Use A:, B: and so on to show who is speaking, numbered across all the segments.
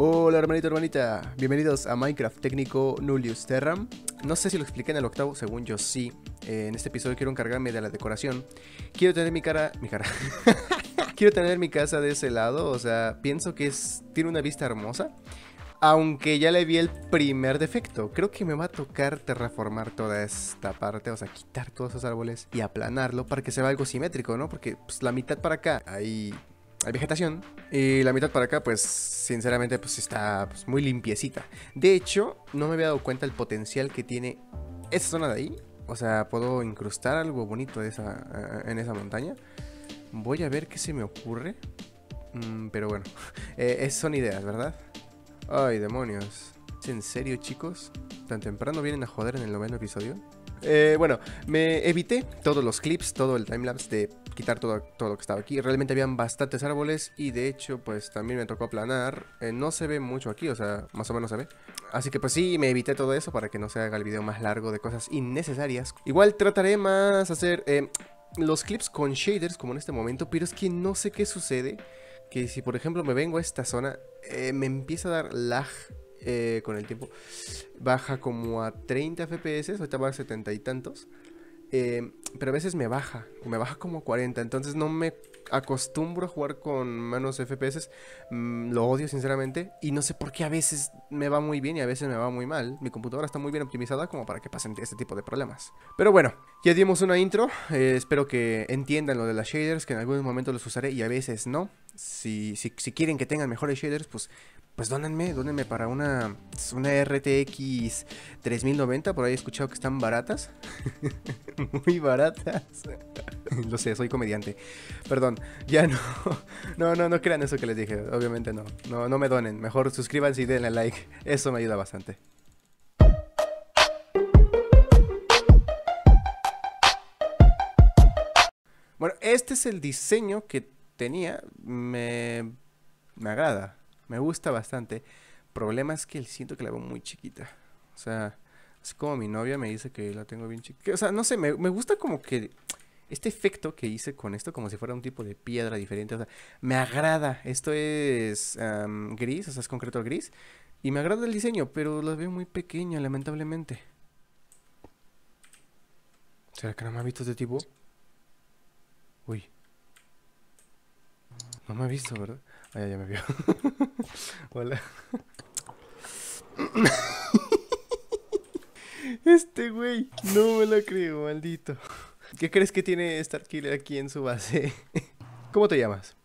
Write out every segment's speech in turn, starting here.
A: Hola hermanito, hermanita, bienvenidos a Minecraft técnico Nullius Terram. No sé si lo expliqué en el octavo, según yo sí. en este episodio quiero encargarme de la decoración. Quiero tener mi cara... mi cara... quiero tener mi casa de ese lado, o sea, pienso que es... tiene una vista hermosa. Aunque ya le vi el primer defecto, creo que me va a tocar terraformar toda esta parte, o sea, quitar todos esos árboles y aplanarlo para que se vea algo simétrico, ¿no? Porque pues, la mitad para acá, ahí hay vegetación. Y la mitad para acá, pues sinceramente, pues está pues, muy limpiecita. De hecho, no me había dado cuenta el potencial que tiene esa zona de ahí. O sea, puedo incrustar algo bonito eh, en esa montaña. Voy a ver qué se me ocurre. Mm, pero bueno, eh, son ideas, ¿verdad? Ay, demonios. en serio, chicos? ¿Tan temprano vienen a joder en el noveno episodio? Eh, bueno, me evité todos los clips, todo el timelapse de quitar todo, todo lo que estaba aquí. Realmente habían bastantes árboles y de hecho pues también me tocó aplanar. Eh, no se ve mucho aquí, o sea, más o menos se ve. Así que pues sí, me evité todo eso para que no se haga el video más largo de cosas innecesarias. Igual trataré más hacer eh, los clips con shaders como en este momento, pero es que no sé qué sucede. Que si por ejemplo me vengo a esta zona, eh, me empieza a dar lag con el tiempo baja como a 30 FPS, ahorita va a 70 y tantos. Eh, pero a veces me baja, me baja como 40, entonces no me acostumbro a jugar con manos FPS, mm, lo odio sinceramente, y no sé por qué a veces me va muy bien y a veces me va muy mal, mi computadora está muy bien optimizada como para que pasen este tipo de problemas. Pero bueno, ya dimos una intro, eh, espero que entiendan lo de las shaders, que en algún momento los usaré y a veces no. Si, si, si quieren que tengan mejores shaders, pues pues dónenme, para una, una RTX 3090, por ahí he escuchado que están baratas. Muy baratas. no sé, soy comediante. Perdón, ya no. No, no, no crean eso que les dije, obviamente no. No, no me donen, mejor suscríbanse y denle like, eso me ayuda bastante. Bueno, este es el diseño que tenía me, me agrada, me gusta bastante. Problema es que siento que la veo muy chiquita. O sea, es como mi novia me dice que la tengo bien chiquita. O sea, no sé, me, gusta como que este efecto que hice con esto, como si fuera un tipo de piedra diferente. O sea, me agrada. Esto es gris, o sea, es concreto gris. Y me agrada el diseño, pero lo veo muy pequeña, lamentablemente. ¿Será que no me ha visto este tipo? No me ha visto, ¿verdad? Ah, ya, me vio. Hola. este güey, no me lo creo, maldito. ¿Qué crees que tiene Starkiller aquí en su base? ¿Cómo te llamas?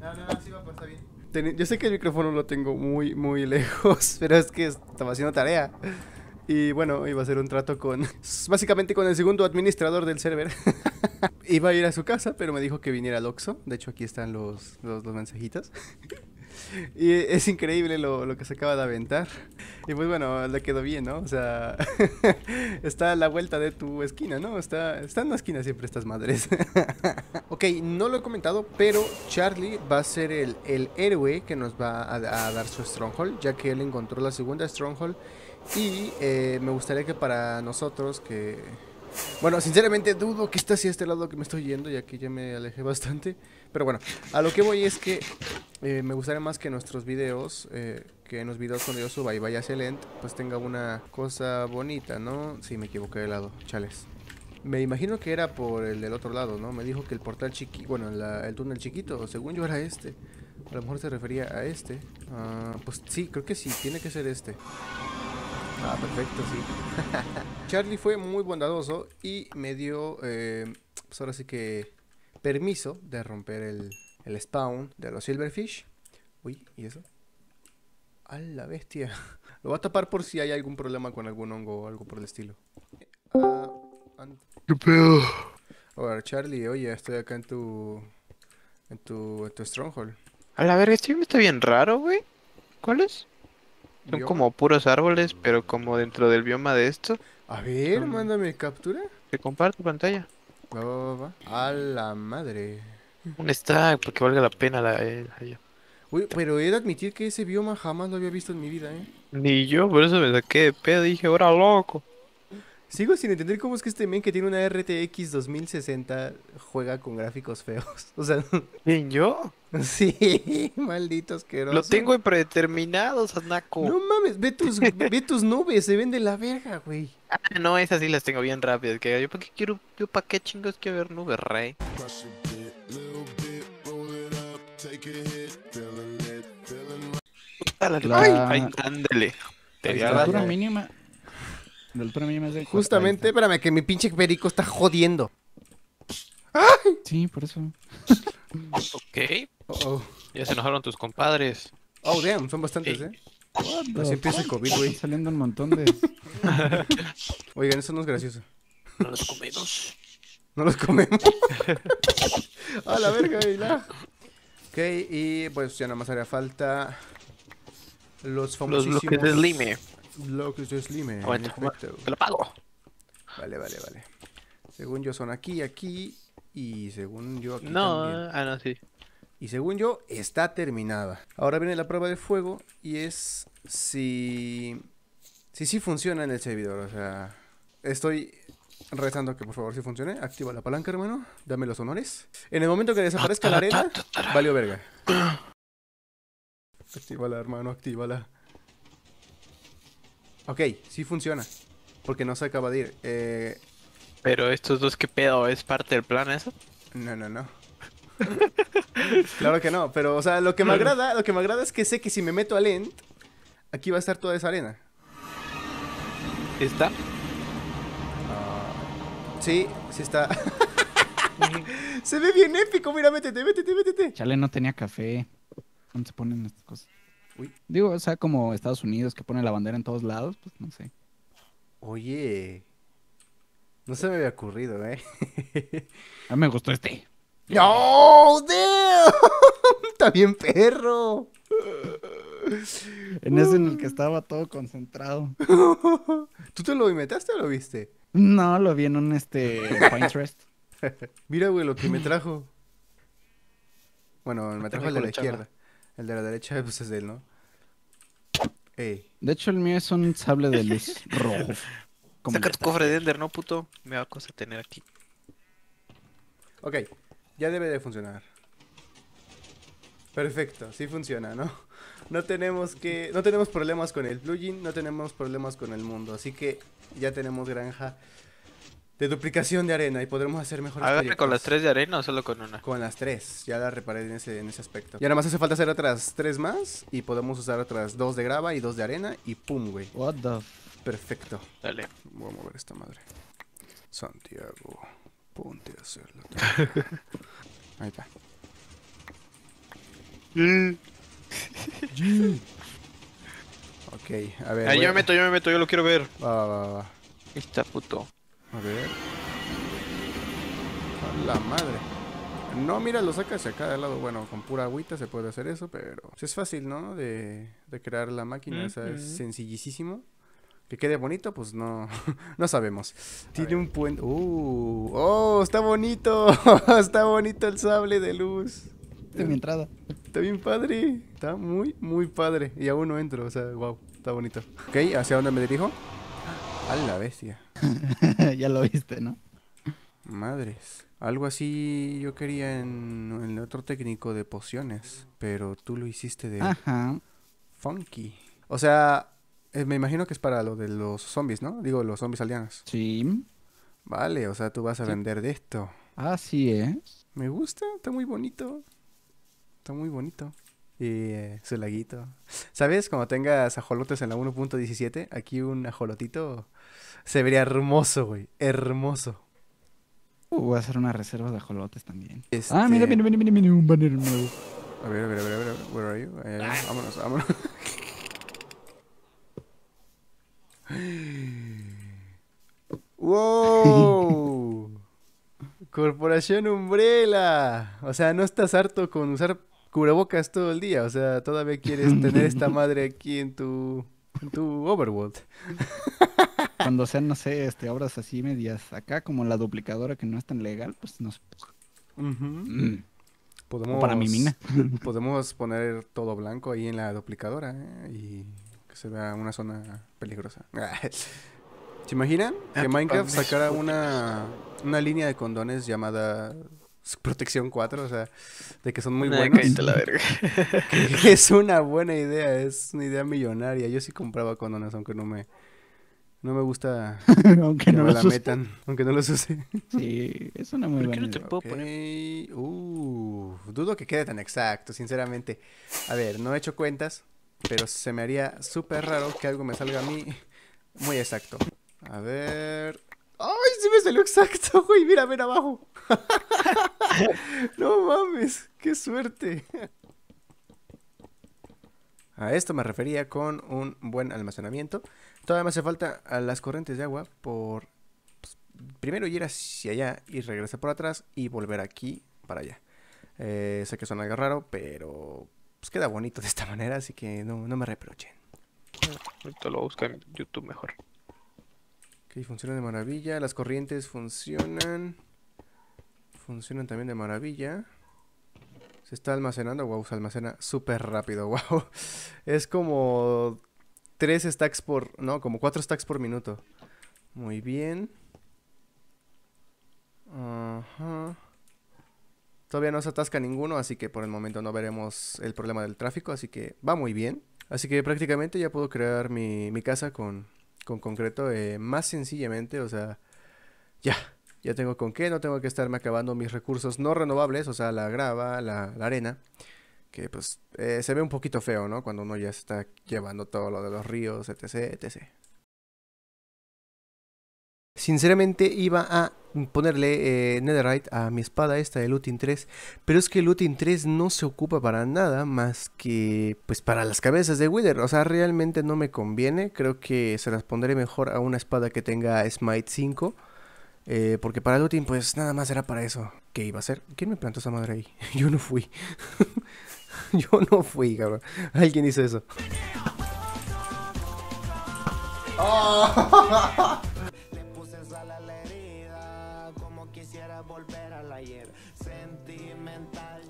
A: No, no, no, sí va, pues está bien. Yo sé que el micrófono lo tengo muy, muy lejos, pero es que estaba haciendo tarea. Y bueno, iba a hacer un trato con. Básicamente con el segundo administrador del server. iba a ir a su casa, pero me dijo que viniera al Oxxo. De hecho, aquí están los, los, los mensajitos. y es increíble lo, que se acaba de aventar. Y pues bueno, le quedó bien, ¿no? O sea, está a la vuelta de tu esquina, ¿no? Está, está en la esquina siempre estas madres. ok, no lo he comentado, pero Charlie va a ser el, héroe que nos va a, dar su Stronghold, ya que él encontró la segunda Stronghold. Y eh, me gustaría que para nosotros que... Bueno, sinceramente dudo que esté hacia este lado que me estoy yendo, ya que ya me alejé bastante. Pero bueno, a lo que voy es que eh, me gustaría más que nuestros videos, eh, que en los videos cuando yo suba y vaya excelente, pues tenga una cosa bonita, ¿no? Sí, me equivoqué de lado, chales. Me imagino que era por el del otro lado, ¿no? Me dijo que el portal chiquito, bueno, el túnel chiquito, según yo era este. A lo mejor se refería a este. Ah, pues sí, creo que sí, tiene que ser este. Ah, perfecto, sí. Charlie fue muy bondadoso y me dio, eh, pues ahora sí que permiso de romper el, spawn de los silverfish. Uy, ¿y eso? A la bestia. Lo voy a tapar por si hay algún problema con algún hongo o algo por el estilo. Ah, ¿Qué pedo? A ver, Charlie, oye, estoy acá en tu... En tu, Stronghold. A la verga, este está bien raro, güey. ¿Cuál es? Son como puros árboles, pero como dentro del bioma de esto. A ver, mándame captura. Te comparto pantalla. A la madre. Un stack, porque valga la pena la, eh, pero he de admitir que ese bioma jamás lo había visto en mi vida, ¿eh? Ni yo, por eso me saqué de pedo. Dije, ahora loco. Sigo sin entender cómo es que este men que tiene una RTX 2060 juega con gráficos feos. O sea, ¿Ni yo? Sí, maldito asqueroso. Lo tengo predeterminado, predeterminados, No mames, ve tus, ve tus nubes, se ven de la verga, güey. Ah, no, esas sí las tengo bien rápidas. Que yo para qué quiero, yo para qué chingos quiero ver nubes, rey. Ay, ándale. La mínima Justamente, espérame, que mi pinche perico está jodiendo. Sí, por eso. ok. Ya se enojaron tus compadres. Oh, damn, son bastantes, ¿eh? Así empieza el COVID, güey. saliendo un montón de. Oigan, eso no es gracioso. No los comemos. No los comemos. A la verga, y la. Ok, y pues ya nada más haría falta. Los famosísimos. Los bloques de slime que de Slime. Te lo pago. Vale, vale, vale. Según yo son aquí, aquí. Y según yo aquí No, ah, no, sí. Y según yo, está terminada. Ahora viene la prueba de fuego y es si... Si sí funciona en el servidor, o sea... Estoy rezando que por favor si funcione. Activa la palanca, hermano. Dame los honores. En el momento que desaparezca la arena, valió verga. Actívala, hermano, actívala. Ok, sí funciona. Porque no se acaba de ir. Eh. Pero estos dos, ¿qué pedo? ¿Es parte del plan eso? No, no, no. claro que no, pero o sea, lo que me agrada, lo que me agrada es que sé que si me meto al end, aquí va a estar toda esa arena. ¿Está? Ah, sí, sí está. Se ve bien épico, mira, métete, métete, métete. Chale, no tenía café. ¿Dónde se ponen estas cosas? Uy. Digo, o sea, como Estados Unidos que pone la bandera en todos lados, pues no sé. Oye, no se me había ocurrido, ¿eh? A mí ah, me gustó este. ¡No! Dios! ¡Está bien perro! En ese en el que mm. estaba todo concentrado. ¿Tú te lo inventaste o lo viste? No, lo vi en un este Pinterest. Mira, güey, lo que me trajo. Bueno, me trajo el de la izquierda. El de la derecha, pues es él, ¿no? De hecho, el mío es un sable de luz rojo. Saca tu cofre de Ender, ¿no, puto? Me va a costar tener aquí. Ok, ya debe de funcionar. Perfecto, sí funciona, ¿no? No tenemos que. No tenemos problemas con el plugin, no tenemos problemas con el mundo. Así que ya tenemos granja de duplicación de arena y podremos hacer mejor Hágame con las tres de arena o solo con una? Con las tres, ya la reparé en ese, en ese aspecto. Y nada más hace falta hacer otras tres más y podemos usar otras dos de grava y dos de arena y pum, güey. What the... Perfecto. Dale. Voy a mover esta madre. Santiago, ponte a hacerlo. Ahí está. ok, a ver. Ahí yo me meto, yo me meto, yo lo quiero ver. Va, va, va. Está puto. madre. No, mira, lo sacas de acá de lado. Bueno, con pura agüita se puede hacer eso, pero es fácil, ¿no? De, crear la máquina, es sencillísimo. Que quede bonito, pues no, no sabemos. Tiene un puente. Uh, ¡Oh! ¡Está bonito! ¡Está bonito el sable de luz! de este mi entrada. Está bien padre. Está muy, muy padre. Y aún no entro, o sea, wow, está bonito. Ok, ¿hacia dónde me dirijo? A la bestia. ya lo viste, ¿no? Madres. Algo así yo quería en, el otro técnico de pociones, pero tú lo hiciste de funky. O sea, eh, me imagino que es para lo de los zombies, ¿no? Digo, los zombies aldeanos. Sí. Vale, o sea, tú vas a vender de esto. Así es. Me gusta, está muy bonito. Está muy bonito. Y eh, su laguito. ¿Sabes? Cuando tengas ajolotes en la 1.17, aquí un ajolotito se vería hermoso, güey. Hermoso. Uh, voy a hacer unas reservas de ajolotes también. Este ah, mira, mira, mira, mira, un banner nuevo. A ver, a ver, a ver, a ver, where are you? Eh, ah. vámonos, vámonos. ¡Wow! Corporación Umbrella. O sea, no estás harto con usar cubrebocas todo el día. O sea, todavía quieres tener esta madre aquí en tu, en tu Overworld. cuando sean, no sé, este, obras así medias acá, como la duplicadora que no es tan legal, pues nos... podemos, mm. para mi mina. podemos poner todo blanco ahí en la duplicadora ¿eh? y que se vea una zona peligrosa. ¿Se imaginan que ah, Minecraft sacara una, una línea de condones llamada Protección 4, o sea, de que son muy buenos. La verga. es una buena idea, es una idea millonaria. Yo sí compraba condones, aunque no me no me gusta aunque que no me la metan, aunque no los use. sí, es una muy ¿Por qué no te puedo poner? Uh, dudo que quede tan exacto, sinceramente. A ver, no he hecho cuentas, pero se me haría súper raro que algo me salga a mí muy exacto. A ver... ¡Ay, sí me salió exacto, güey! Mira, ven abajo. no mames, qué suerte. A esto me refería con un buen almacenamiento. Todavía me hace falta a las corrientes de agua por pues, primero ir hacia allá y regresar por atrás y volver aquí para allá. Eh, sé que suena algo raro, pero pues queda bonito de esta manera, así que no, me reprochen. Ahorita lo buscan en YouTube mejor. Ok, funciona de maravilla. Las corrientes funcionan. Funcionan también de maravilla. Se está almacenando, wow, se almacena súper rápido, wow. Es como tres stacks por, no, como cuatro stacks por minuto. Muy bien. Ajá. Todavía no se atasca ninguno, así que por el momento no veremos el problema del tráfico, así que va muy bien. Así que prácticamente ya puedo crear mi, casa con, con concreto eh, más sencillamente, o sea, ya, ya tengo con qué, no tengo que estarme acabando mis recursos no renovables, o sea, la grava, la arena que pues eh, se ve un poquito feo, ¿no? Cuando uno ya está llevando todo lo de los ríos, etc, etc. Sinceramente iba a ponerle eh, netherite a mi espada esta de Lutin 3, pero es que Lutin 3 no se ocupa para nada más que pues para las cabezas de Wither, o sea, realmente no me conviene, creo que se las pondré mejor a una espada que tenga Smite 5. Eh, porque para Lutin, pues nada más era para eso. ¿Qué iba a hacer? ¿Quién me plantó esa madre ahí? Yo no fui. Yo no fui, cabrón. Alguien hizo eso. Le puse la como quisiera volver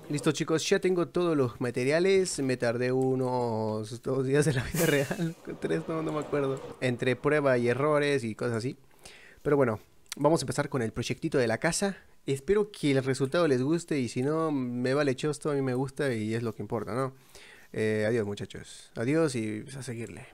A: Listo, chicos, ya tengo todos los materiales. Me tardé unos dos días en la vida real. Tres, no, no me acuerdo. Entre prueba y errores y cosas así. Pero bueno, vamos a empezar con el proyectito de la casa. Espero que el resultado les guste y si no, me vale chosto, a mí me gusta y es lo que importa, ¿no? Eh, adiós muchachos, adiós y pues, a seguirle.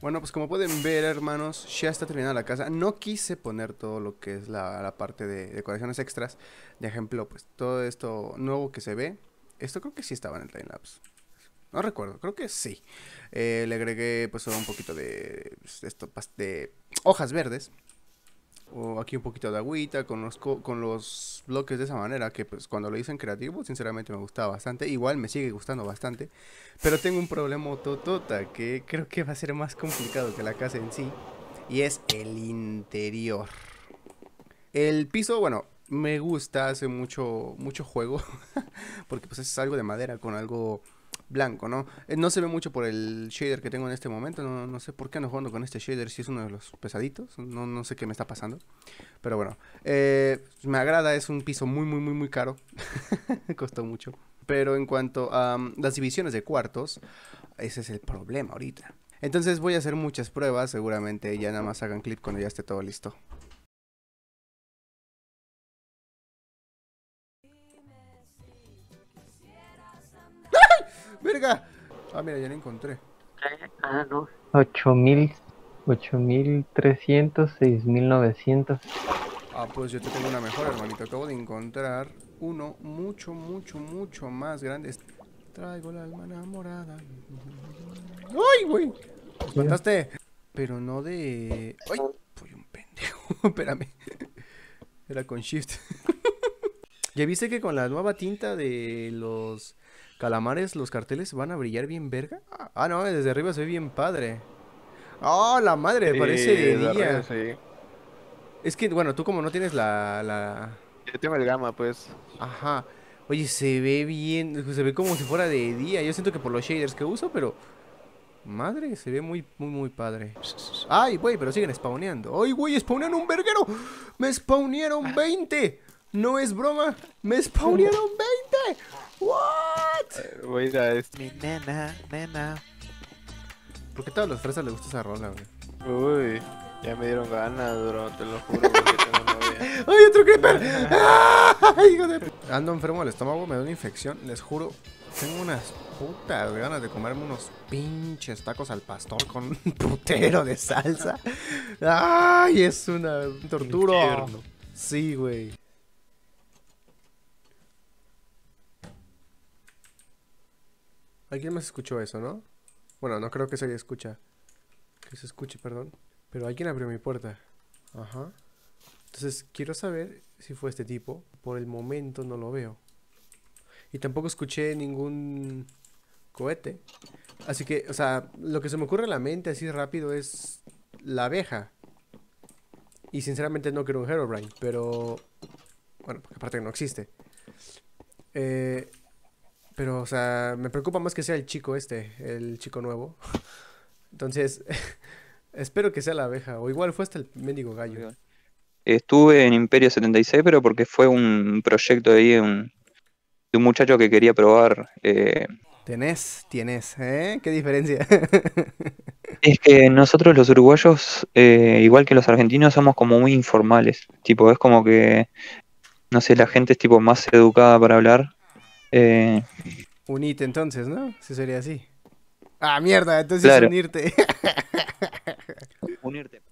A: Bueno, pues como pueden ver, hermanos, ya está terminada la casa. No quise poner todo lo que es la, parte de decoraciones extras. De ejemplo, pues todo esto nuevo que se ve. Esto creo que sí estaba en el timelapse. No recuerdo, creo que sí. Eh, le agregué pues un poquito de, pues, esto, de hojas verdes o aquí un poquito de agüita, con los, con los bloques de esa manera, que pues cuando lo hice en creativo, sinceramente me gustaba bastante, igual me sigue gustando bastante, pero tengo un problema totota que creo que va a ser más complicado que la casa en sí, y es el interior. El piso, bueno, me gusta, hace mucho, mucho juego, porque pues es algo de madera con algo blanco, ¿no? Eh, no se ve mucho por el shader que tengo en este momento, no, sé por qué no jugando con este shader, si es uno de los pesaditos, no, no sé qué me está pasando, pero bueno, eh, me agrada, es un piso muy, muy, muy, muy caro, costó mucho. Pero en cuanto a mm, las divisiones de cuartos, ese es el problema ahorita. Entonces voy a hacer muchas pruebas, seguramente ya nada más hagan clip cuando ya esté todo listo. ¡Verga! Ah, mira, ya la encontré. Ah, no. 8000, 8300, 6900. Ah, pues yo te tengo una mejor, hermanito. Acabo de encontrar uno mucho, mucho, mucho más grande. Traigo la alma enamorada. ¡Ay, güey! mataste! Pero no de. ¡Ay! Soy un pendejo. Espérame. Era con shift. ¿Ya viste que con la nueva tinta de los Calamares, los carteles van a brillar bien verga. Ah, no, desde arriba se ve bien padre. ¡Oh, la madre! parece de día. Es que, bueno, tú como no tienes la, la... Yo tengo el gama, pues. Ajá. Oye, se ve bien, se ve como si fuera de día. Yo siento que por los shaders que uso, pero... Madre, se ve muy, muy, muy padre. Ay, güey, pero siguen spawneando. Ay, güey, spawnean un verguero. Me spawnearon 20. No es broma. Me spawnearon 20. ¡Wow! What? Voy eh, a Mi nena, nena. ¿Por qué todos los fresas les gusta esa rola, wey? Uy, ya me dieron ganas, bro, te lo juro, porque tengo ¡Ay, otro creeper! ¡Ah! hijo Ando enfermo del estómago, me da una infección, les juro. Tengo unas putas ganas de comerme unos pinches tacos al pastor con un putero de salsa. ¡Ay, es una tortura! Sí, wey Alguien más escuchó eso, ¿no? Bueno, no creo que se haya escucha. Que se escuche, perdón. Pero alguien abrió mi puerta. Ajá. Entonces quiero saber si fue este tipo. Por el momento no lo veo. Y tampoco escuché ningún cohete. Así que, o sea, lo que se me ocurre en la mente así rápido es la abeja. Y sinceramente no quiero un Herobrine, pero... Bueno, porque aparte no existe. Eh, pero, o sea, me preocupa más que sea el chico este, el chico nuevo. Entonces, espero que sea la abeja. O igual fue hasta el médico gallo. Estuve en Imperio 76, pero porque fue un proyecto ahí, un, de un muchacho que quería probar. Eh, tenés, tienes, ¿eh? ¿Qué diferencia? es que nosotros los uruguayos, eh, igual que los argentinos, somos como muy informales. Tipo, es como que, no sé, la gente es tipo más educada para hablar eh... Unite entonces, ¿no? Si sería así. Ah, mierda, entonces unirte. unirte.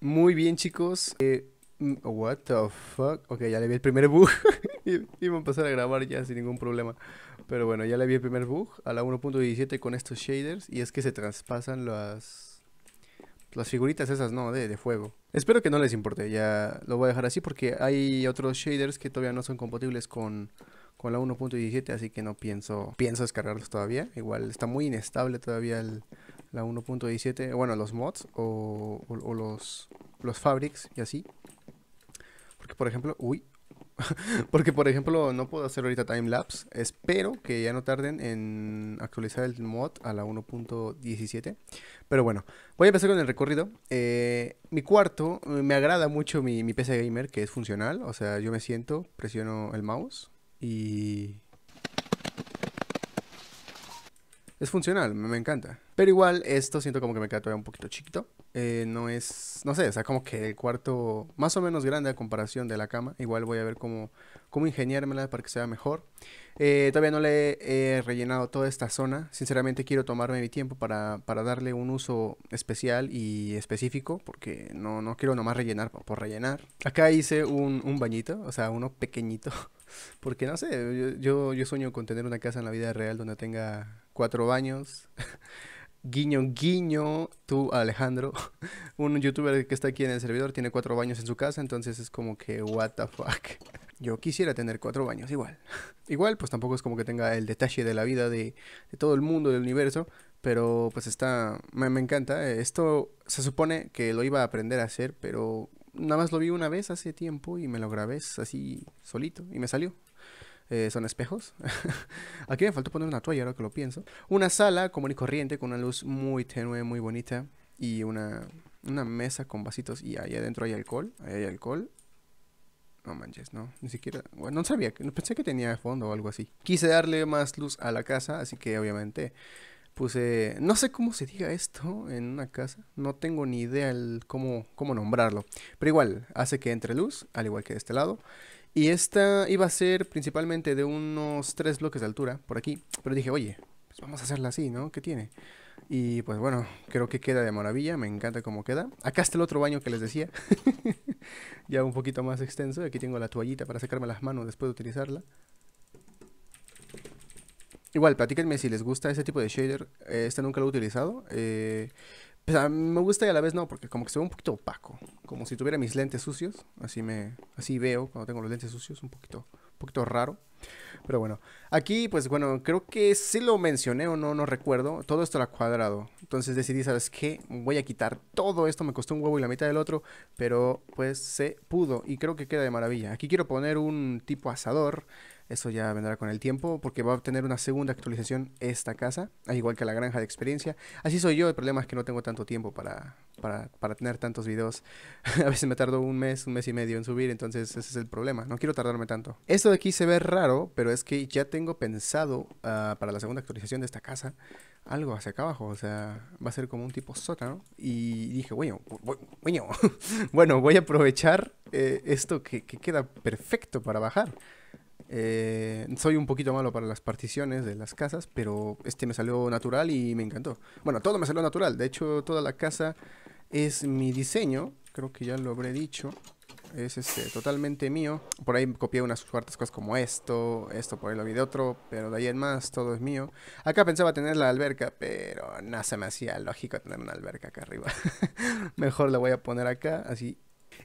A: Muy bien, chicos. Eh, mm, what the fuck? Ok, ya le vi el primer bug. Iba a empezar a grabar ya sin ningún problema. Pero bueno, ya le vi el primer bug a la 1.17 con estos shaders. Y es que se traspasan las, las figuritas esas, ¿no? De, de fuego. Espero que no les importe. Ya lo voy a dejar así porque hay otros shaders que todavía no son compatibles con con la 1.17, así que no pienso, pienso descargarlos todavía. Igual está muy inestable todavía la 1.17, bueno, los mods o, los, los fabrics y así. Porque, por ejemplo, uy, porque, por ejemplo, no puedo hacer ahorita timelapse. Espero que ya no tarden en actualizar el mod a la 1.17. Pero bueno, voy a empezar con el recorrido. Eh, mi cuarto, me agrada mucho mi, mi PC Gamer, que es funcional. O sea, yo me siento, presiono el mouse y... Es funcional, me, encanta. Pero igual esto siento como que me queda todavía un poquito chiquito. Eh, no es, no sé, o sea, como que el cuarto más o menos grande a comparación de la cama. Igual voy a ver cómo, cómo ingeniármela para que sea mejor. Eh, todavía no le he rellenado toda esta zona. Sinceramente quiero tomarme mi tiempo para, darle un uso especial y específico. Porque no, no quiero nomás rellenar por rellenar. Acá hice un, un bañito, o sea, uno pequeñito. Porque no sé, yo, yo, sueño con tener una casa en la vida real donde tenga cuatro baños. guiño, guiño, tú, Alejandro, un youtuber que está aquí en el servidor tiene cuatro baños en su casa, entonces es como que, what the fuck. Yo quisiera tener cuatro baños igual. Igual, pues tampoco es como que tenga el detalle de la vida de, todo el mundo, del universo, pero pues está, me, me, encanta. Esto se supone que lo iba a aprender a hacer, pero nada más lo vi una vez hace tiempo y me lo grabé así solito y me salió. Eh, son espejos. Aquí me faltó poner una toalla ahora que lo pienso. Una sala común y corriente con una luz muy tenue, muy bonita. Y una, una mesa con vasitos. Y ahí adentro hay alcohol. Ahí hay alcohol. No manches, no. Ni siquiera. Bueno, no sabía. Pensé que tenía fondo o algo así. Quise darle más luz a la casa. Así que obviamente puse, no sé cómo se diga esto en una casa, no tengo ni idea cómo, cómo nombrarlo, pero igual hace que entre luz, al igual que de este lado. Y esta iba a ser principalmente de unos tres bloques de altura por aquí, pero dije, oye, pues vamos a hacerla así, ¿no? ¿Qué tiene? Y pues bueno, creo que queda de maravilla, me encanta cómo queda. Acá está el otro baño que les decía, ya un poquito más extenso, aquí tengo la toallita para sacarme las manos después de utilizarla. Igual, platíquenme si les gusta ese tipo de shader. Eh, este nunca lo he utilizado. Eh, pues me gusta y a la vez no, porque como que se ve un poquito opaco. Como si tuviera mis lentes sucios. Así me así veo cuando tengo los lentes sucios. Un poquito, un poquito raro. Pero bueno, aquí pues bueno, creo que sí lo mencioné o no, no recuerdo. Todo esto era cuadrado. Entonces decidí, ¿sabes qué? Voy a quitar todo esto. Me costó un huevo y la mitad del otro. Pero pues se pudo y creo que queda de maravilla. Aquí quiero poner un tipo asador. Eso ya vendrá con el tiempo porque va a tener una segunda actualización esta casa, al igual que la granja de experiencia. Así soy yo, el problema es que no tengo tanto tiempo para, tener tantos videos. a veces me tardo un mes, un mes y medio en subir, entonces ese es el problema. No quiero tardarme tanto. Esto de aquí se ve raro, pero es que ya tengo pensado ah, para la segunda actualización de esta casa algo hacia acá abajo, o sea, va a ser como un tipo sótano. Y dije, bueno, bueno, voy a aprovechar eh, esto que queda perfecto para bajar. Eh, soy un poquito malo para las particiones de las casas, pero este me salió natural y me encantó. Bueno, todo me salió natural. De hecho, toda la casa es mi diseño. Creo que ya lo habré dicho. Es este, totalmente mío. Por ahí copié unas cuartas cosas como esto, esto por ahí lo vi de otro, pero de ahí en más todo es mío. Acá pensaba tener la alberca, pero no se me hacía lógico tener una alberca acá arriba. Mejor la voy a poner acá, así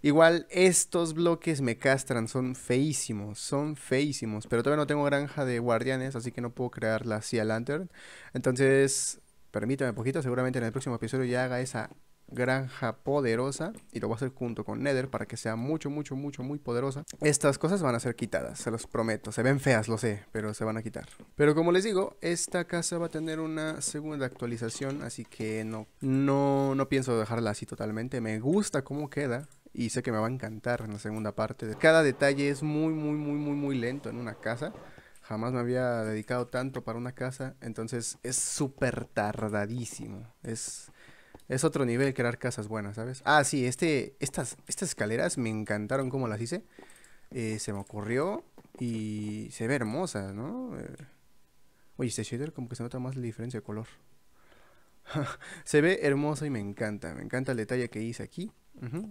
A: Igual estos bloques me castran, son feísimos, son feísimos. Pero todavía no tengo granja de guardianes, así que no puedo crear la Sea Lantern. Entonces, permítame un poquito, seguramente en el próximo episodio ya haga esa granja poderosa y lo voy a hacer junto con Nether para que sea mucho, mucho, mucho, muy poderosa. Estas cosas van a ser quitadas, se los prometo. Se ven feas, lo sé, pero se van a quitar. Pero como les digo, esta casa va a tener una segunda actualización, así que no, no, no pienso dejarla así totalmente. Me gusta cómo queda y sé que me va a encantar en la segunda parte. Cada detalle es muy, muy, muy, muy, muy lento en una casa. Jamás me había dedicado tanto para una casa, entonces es súper tardadísimo. Es, es otro nivel crear casas buenas, ¿sabes? Ah, sí, este, estas, estas escaleras me encantaron como las hice. Eh, se me ocurrió y se ve hermosa, ¿no? Eh, oye, este shader como que se nota más la diferencia de color. se ve hermosa y me encanta, me encanta el detalle que hice aquí.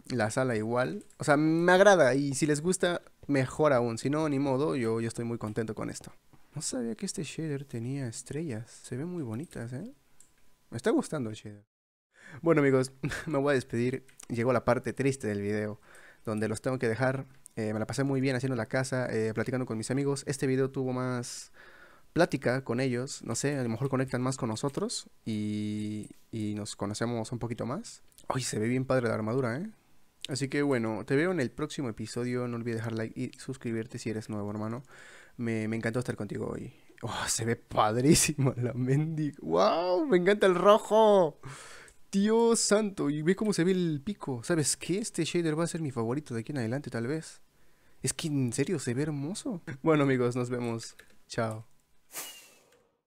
A: La sala igual. O sea, me agrada y si les gusta, mejor aún. Si no, ni modo, yo, estoy muy contento con esto. No sabía que este shader tenía estrellas. Se ven muy bonitas, ¿eh? Me está gustando el shader. Bueno amigos, me voy a despedir. Llegó la parte triste del video, donde los tengo que dejar. Eh, me la pasé muy bien haciendo la casa, eh, platicando con mis amigos. Este video tuvo más plática con ellos. No sé, a lo mejor conectan más con nosotros y, y nos conocemos un poquito más. Ay, se ve bien padre la armadura, ¿eh? Así que bueno, te veo en el próximo episodio. No olvides dejar like y suscribirte si eres nuevo, hermano. Me, encantó estar contigo hoy. Oh, se ve padrísimo la mendy! ¡Wow! Me encanta el rojo. Dios santo. Y ve cómo se ve el pico. ¿Sabes qué? Este shader va a ser mi favorito de aquí en adelante, tal vez. Es que en serio se ve hermoso. Bueno, amigos, nos vemos. Chao.